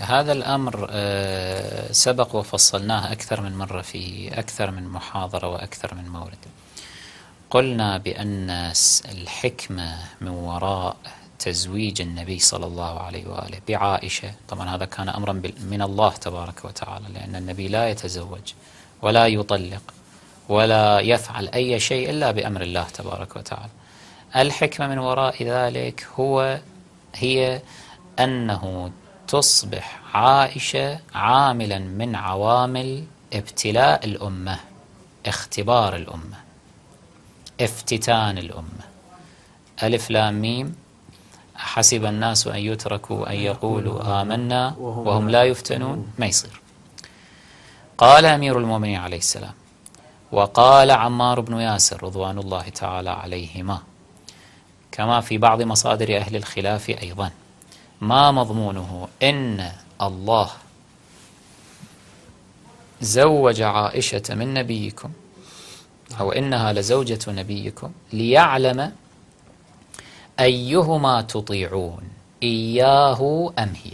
هذا الأمر آه، سبق وفصلناه أكثر من مرة في أكثر من محاضرة وأكثر من مورد قلنا بأن الحكمة من وراء تزويج النبي صلى الله عليه وآله بعائشة طبعا هذا كان أمرا من الله تبارك وتعالى لأن النبي لا يتزوج ولا يطلق ولا يفعل أي شيء إلا بأمر الله تبارك وتعالى الحكمة من وراء ذلك هو هي أنه تصبح عائشة عاملا من عوامل ابتلاء الأمة اختبار الأمة افتتان الأمة ألف لام ميم حسب الناس أن يتركوا أن يقولوا آمنا وهم لا يفتنون ما يصير قال أمير المؤمنين عليه السلام وقال عمار بن ياسر رضوان الله تعالى عليهما كما في بعض مصادر أهل الخلاف أيضا ما مضمونه إن الله زوج عائشة من نبيكم أو إنها لزوجة نبيكم ليعلم أيهما تطيعون إياه أم هي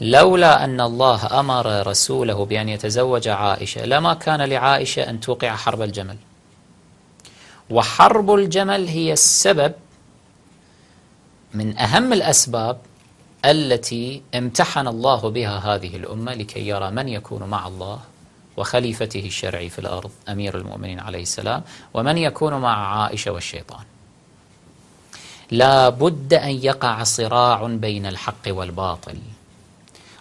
لولا أن الله أمر رسوله بأن يتزوج عائشة لما كان لعائشة أن توقع حرب الجمل وحرب الجمل هي السبب من أهم الأسباب التي امتحن الله بها هذه الأمة لكي يرى من يكون مع الله وخليفته الشرعي في الأرض أمير المؤمنين عليه السلام ومن يكون مع عائشة والشيطان لا بد أن يقع صراع بين الحق والباطل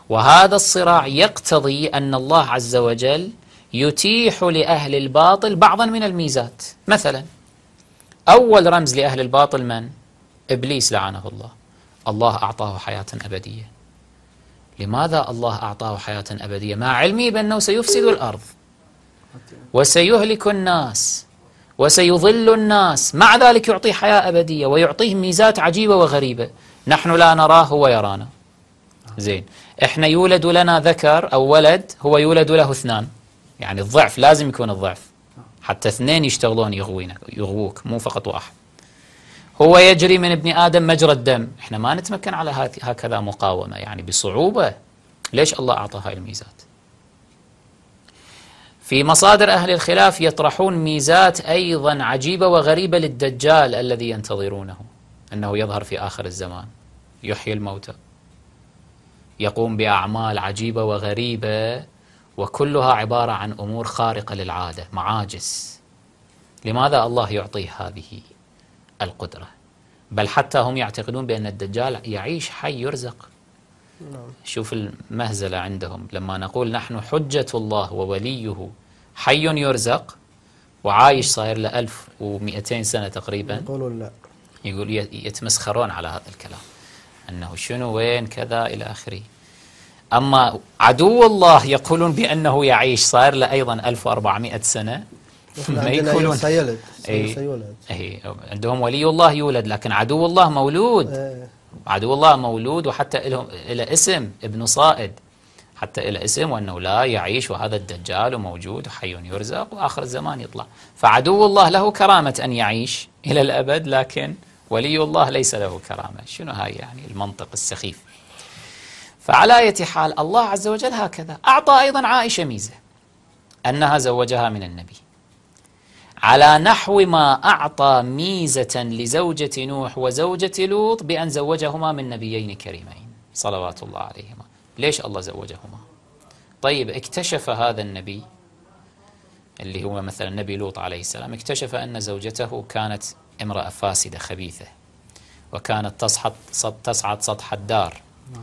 وهذا الصراع يقتضي أن الله عز وجل يتيح لأهل الباطل بعضا من الميزات مثلا أول رمز لأهل الباطل من؟ إبليس لعنه الله الله أعطاه حياة أبدية لماذا الله أعطاه حياة أبدية مع علمي بأنه سيفسد الأرض وسيهلك الناس وسيضل الناس مع ذلك يعطيه حياة أبدية ويعطيه ميزات عجيبة وغريبة نحن لا نراه هو يرانا زين احنا يولد لنا ذكر أو ولد هو يولد له اثنان يعني الضعف لازم يكون الضعف حتى اثنين يشتغلون يغوينك يغووك مو فقط واحد هو يجري من ابن آدم مجرى الدم احنا ما نتمكن على هكذا مقاومة يعني بصعوبة ليش الله أعطى هاي الميزات في مصادر أهل الخلاف يطرحون ميزات أيضا عجيبة وغريبة للدجال الذي ينتظرونه أنه يظهر في آخر الزمان يحيي الموتى يقوم بأعمال عجيبة وغريبة وكلها عبارة عن أمور خارقة للعادة معاجز لماذا الله يعطيه هذه القدرة بل حتى هم يعتقدون بأن الدجال يعيش حي يرزق نعم. شوف المهزلة عندهم لما نقول نحن حجة الله ووليه حي يرزق وعايش صاير له 1200 سنة تقريبا يقولون لا يقول يتمسخرون على هذا الكلام أنه شنو وين كذا إلى آخره أما عدو الله يقولون بأنه يعيش صاير له أيضا 1400 سنة ما يقولون سيلد أي سيولد أي عندهم ولي الله يولد لكن عدو الله مولود أي. عدو الله مولود وحتى لهم إلى اسم ابن صائد حتى إلى اسم وأنه لا يعيش وهذا الدجال وموجود وحي يرزق وآخر الزمان يطلع فعدو الله له كرامة أن يعيش إلى الأبد لكن ولي الله ليس له كرامة شنو هاي يعني المنطق السخيف فعلى أية حال الله عز وجل هكذا أعطى أيضا عائشة ميزة أنها زوجها من النبي على نحو ما أعطى ميزة لزوجة نوح وزوجة لوط بأن زوجهما من نبيين كريمين صلوات الله عليهما ليش الله زوجهما طيب اكتشف هذا النبي اللي هو مثلا نبي لوط عليه السلام اكتشف أن زوجته كانت امرأة فاسدة خبيثة وكانت تصعد تصعد سطح الدار نعم.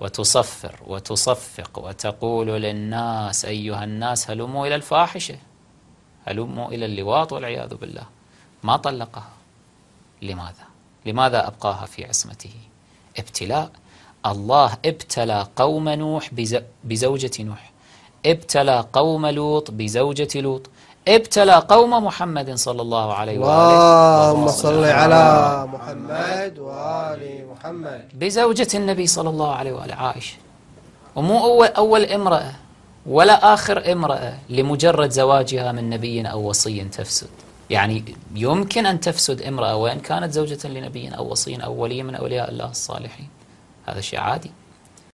وتصفر وتصفق وتقول للناس أيها الناس هلموا إلى الفاحشة هلموا إلى اللواط والعياذ بالله ما طلقها لماذا؟ لماذا أبقاها في عصمته؟ ابتلاء الله ابتلى قوم نوح بزوجة نوح ابتلى قوم لوط بزوجة لوط ابتلى قوم محمد صلى الله عليه وآله اللهم صل على محمد وآل محمد بزوجة النبي صلى الله عليه وآله عائشة ومو أول, أول امرأة ولا آخر امرأة لمجرد زواجها من نبي أو وصي تفسد يعني يمكن أن تفسد امرأة وإن كانت زوجة لنبي أو وصي أو ولي من أولياء الله الصالحين هذا شيء عادي